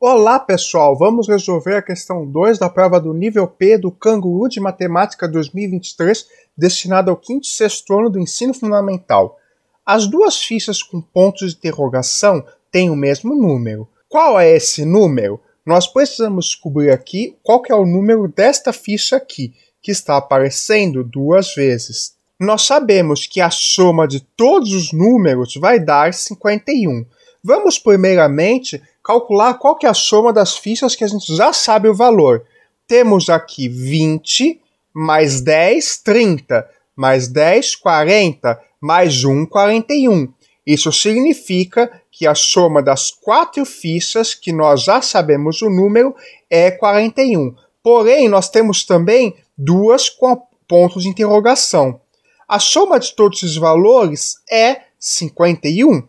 Olá pessoal, vamos resolver a questão 2 da prova do nível P do Canguru de Matemática 2023, destinada ao quinto e sexto ano do ensino fundamental. As duas fichas com pontos de interrogação têm o mesmo número. Qual é esse número? Nós precisamos descobrir aqui qual é o número desta ficha aqui, que está aparecendo duas vezes. Nós sabemos que a soma de todos os números vai dar 51. Vamos primeiramente calcular qual que é a soma das fichas que a gente já sabe o valor. Temos aqui 20 mais 10, 30, mais 10, 40, mais 1, 41. Isso significa que a soma das quatro fichas, que nós já sabemos o número, é 41. Porém, nós temos também duas com pontos de interrogação. A soma de todos esses valores é 51.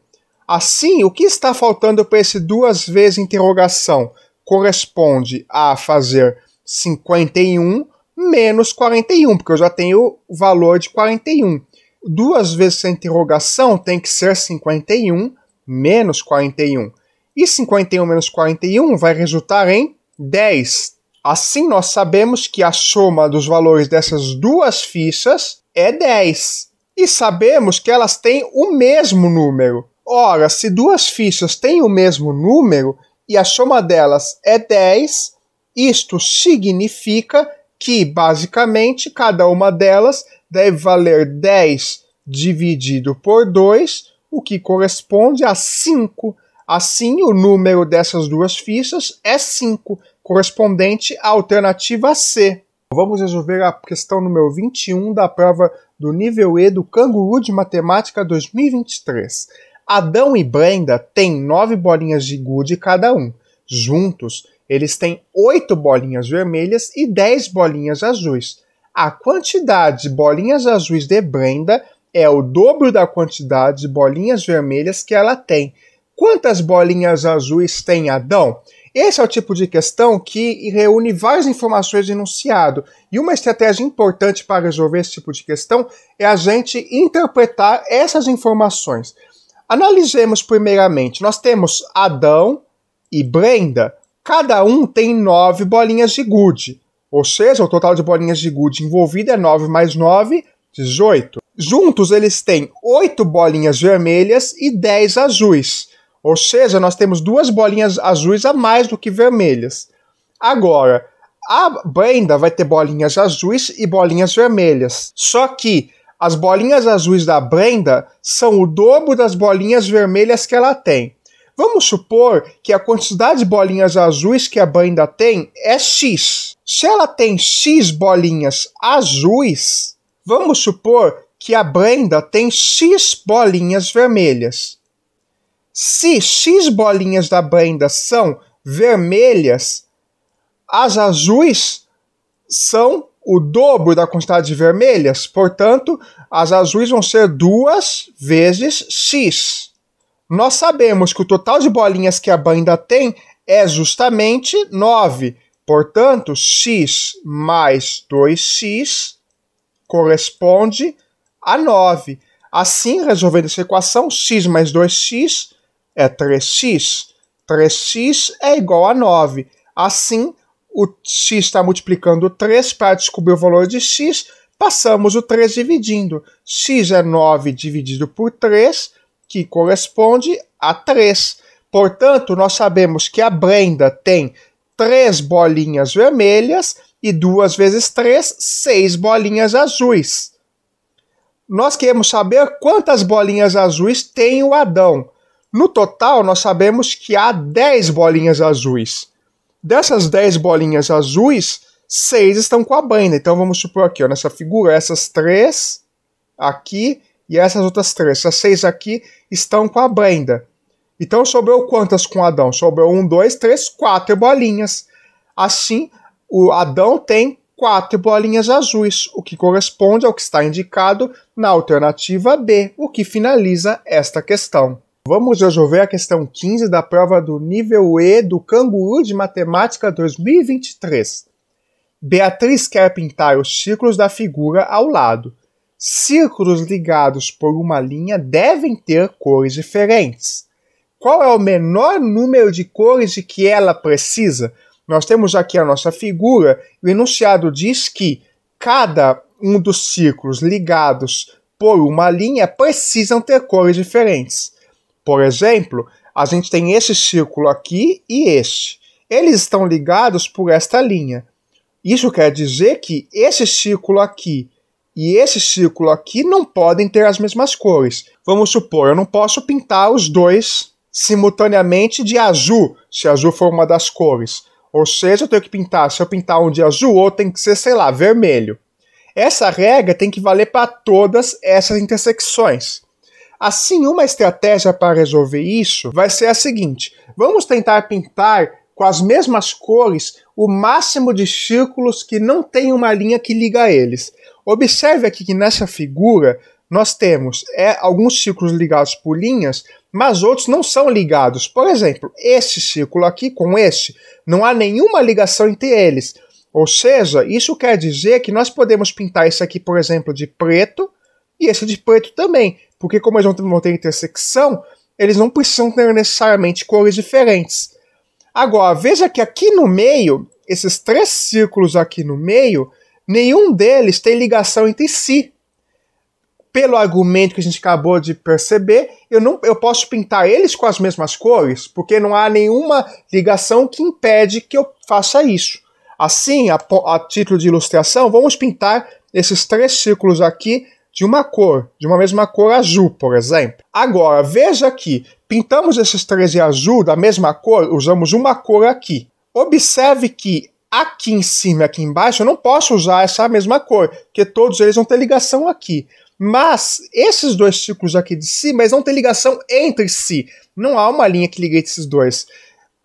Assim, o que está faltando para esse duas vezes interrogação corresponde a fazer 51 menos 41, porque eu já tenho o valor de 41. Duas vezes sem interrogação tem que ser 51 menos 41. E 51 menos 41 vai resultar em 10. Assim, nós sabemos que a soma dos valores dessas duas fichas é 10. E sabemos que elas têm o mesmo número. Ora, se duas fichas têm o mesmo número e a soma delas é 10, isto significa que, basicamente, cada uma delas deve valer 10 dividido por 2, o que corresponde a 5. Assim, o número dessas duas fichas é 5, correspondente à alternativa C. Vamos resolver a questão número 21 da prova do nível E do Canguru de Matemática 2023. Adão e Brenda têm nove bolinhas de gude cada um. Juntos, eles têm oito bolinhas vermelhas e dez bolinhas azuis. A quantidade de bolinhas azuis de Brenda é o dobro da quantidade de bolinhas vermelhas que ela tem. Quantas bolinhas azuis tem Adão? Esse é o tipo de questão que reúne várias informações de enunciado. E uma estratégia importante para resolver esse tipo de questão é a gente interpretar essas informações. Analisemos primeiramente: nós temos Adão e Brenda, cada um tem nove bolinhas de gude, ou seja, o total de bolinhas de gude envolvida é 9 mais 9, 18. Juntos eles têm oito bolinhas vermelhas e 10 azuis, ou seja, nós temos duas bolinhas azuis a mais do que vermelhas. Agora, a Brenda vai ter bolinhas azuis e bolinhas vermelhas, só que as bolinhas azuis da Brenda são o dobro das bolinhas vermelhas que ela tem. Vamos supor que a quantidade de bolinhas azuis que a Brenda tem é X. Se ela tem X bolinhas azuis, vamos supor que a Brenda tem X bolinhas vermelhas. Se X bolinhas da Brenda são vermelhas, as azuis são o dobro da quantidade de vermelhas, portanto, as azuis vão ser duas vezes x. Nós sabemos que o total de bolinhas que a banda tem é justamente 9. Portanto, x mais 2x corresponde a 9. Assim, resolvendo essa equação, x mais 2x é 3x. 3x é igual a 9. Assim, o x está multiplicando 3 para descobrir o valor de x, passamos o 3 dividindo. x é 9 dividido por 3, que corresponde a 3. Portanto, nós sabemos que a Brenda tem 3 bolinhas vermelhas e 2 vezes 3, 6 bolinhas azuis. Nós queremos saber quantas bolinhas azuis tem o Adão. No total, nós sabemos que há 10 bolinhas azuis. Dessas 10 bolinhas azuis, 6 estão com a banda. Então vamos supor aqui, ó, nessa figura, essas 3 aqui e essas outras 3. Essas 6 aqui estão com a banda. Então sobrou quantas com Adão? Sobrou 1, 2, 3, 4 bolinhas. Assim, o Adão tem 4 bolinhas azuis, o que corresponde ao que está indicado na alternativa B, o que finaliza esta questão. Vamos resolver a questão 15 da prova do nível E do Canguru de Matemática 2023. Beatriz quer pintar os círculos da figura ao lado. Círculos ligados por uma linha devem ter cores diferentes. Qual é o menor número de cores de que ela precisa? Nós temos aqui a nossa figura o enunciado diz que cada um dos círculos ligados por uma linha precisam ter cores diferentes. Por exemplo, a gente tem esse círculo aqui e este. Eles estão ligados por esta linha. Isso quer dizer que esse círculo aqui e esse círculo aqui não podem ter as mesmas cores. Vamos supor, eu não posso pintar os dois simultaneamente de azul, se azul for uma das cores. Ou seja, eu tenho que pintar, se eu pintar um de azul, outro tem que ser, sei lá, vermelho. Essa regra tem que valer para todas essas intersecções. Assim, uma estratégia para resolver isso vai ser a seguinte: vamos tentar pintar com as mesmas cores o máximo de círculos que não tem uma linha que liga eles. Observe aqui que nessa figura nós temos é, alguns círculos ligados por linhas, mas outros não são ligados. Por exemplo, esse círculo aqui com esse não há nenhuma ligação entre eles. Ou seja, isso quer dizer que nós podemos pintar isso aqui, por exemplo, de preto e esse de preto também, porque como eles vão ter intersecção, eles não precisam ter necessariamente cores diferentes. Agora, veja que aqui no meio, esses três círculos aqui no meio, nenhum deles tem ligação entre si. Pelo argumento que a gente acabou de perceber, eu, não, eu posso pintar eles com as mesmas cores, porque não há nenhuma ligação que impede que eu faça isso. Assim, a, a título de ilustração, vamos pintar esses três círculos aqui de uma cor, de uma mesma cor azul, por exemplo. Agora, veja que pintamos esses três de azul da mesma cor, usamos uma cor aqui. Observe que aqui em cima e aqui embaixo eu não posso usar essa mesma cor, porque todos eles vão ter ligação aqui. Mas esses dois círculos aqui de cima, eles não têm ligação entre si. Não há uma linha que ligue esses dois.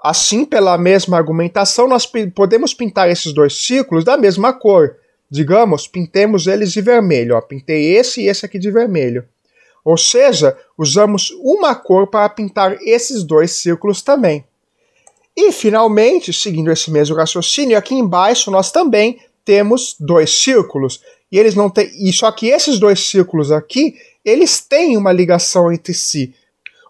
Assim, pela mesma argumentação, nós podemos pintar esses dois círculos da mesma cor digamos, pintemos eles de vermelho. Ó, pintei esse e esse aqui de vermelho. Ou seja, usamos uma cor para pintar esses dois círculos também. E, finalmente, seguindo esse mesmo raciocínio, aqui embaixo nós também temos dois círculos. E eles não têm. E só que esses dois círculos aqui, eles têm uma ligação entre si.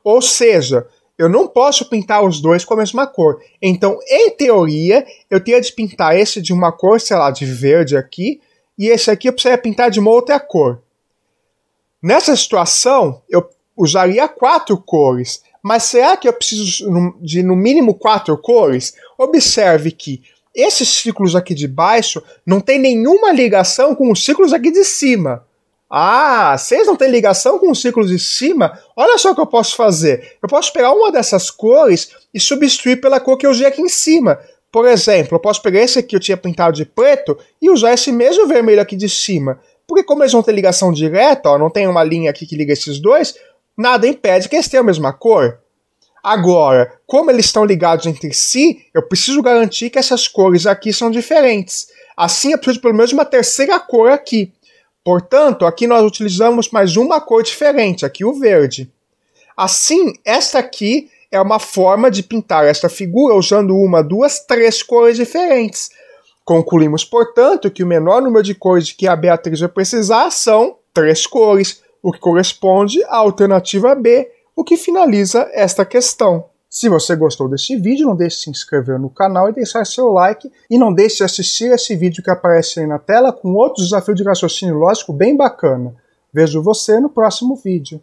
Ou seja, eu não posso pintar os dois com a mesma cor. Então, em teoria, eu teria de pintar esse de uma cor, sei lá, de verde aqui, e esse aqui eu precisaria pintar de uma outra cor. Nessa situação, eu usaria quatro cores. Mas será que eu preciso de no mínimo quatro cores? Observe que esses círculos aqui de baixo não tem nenhuma ligação com os círculos aqui de cima. Ah, vocês não têm ligação com os círculos de cima? Olha só o que eu posso fazer. Eu posso pegar uma dessas cores e substituir pela cor que eu usei aqui em cima. Por exemplo, eu posso pegar esse aqui que eu tinha pintado de preto e usar esse mesmo vermelho aqui de cima. Porque como eles não têm ligação direta, ó, não tem uma linha aqui que liga esses dois, nada impede que eles tenham a mesma cor. Agora, como eles estão ligados entre si, eu preciso garantir que essas cores aqui são diferentes. Assim, eu preciso de pelo menos uma terceira cor aqui. Portanto, aqui nós utilizamos mais uma cor diferente, aqui o verde. Assim, esta aqui é uma forma de pintar esta figura usando uma, duas, três cores diferentes. Concluímos, portanto, que o menor número de cores que a Beatriz vai precisar são três cores, o que corresponde à alternativa B, o que finaliza esta questão. Se você gostou desse vídeo, não deixe de se inscrever no canal e deixar seu like. E não deixe de assistir esse vídeo que aparece aí na tela com outro desafio de raciocínio lógico bem bacana. Vejo você no próximo vídeo.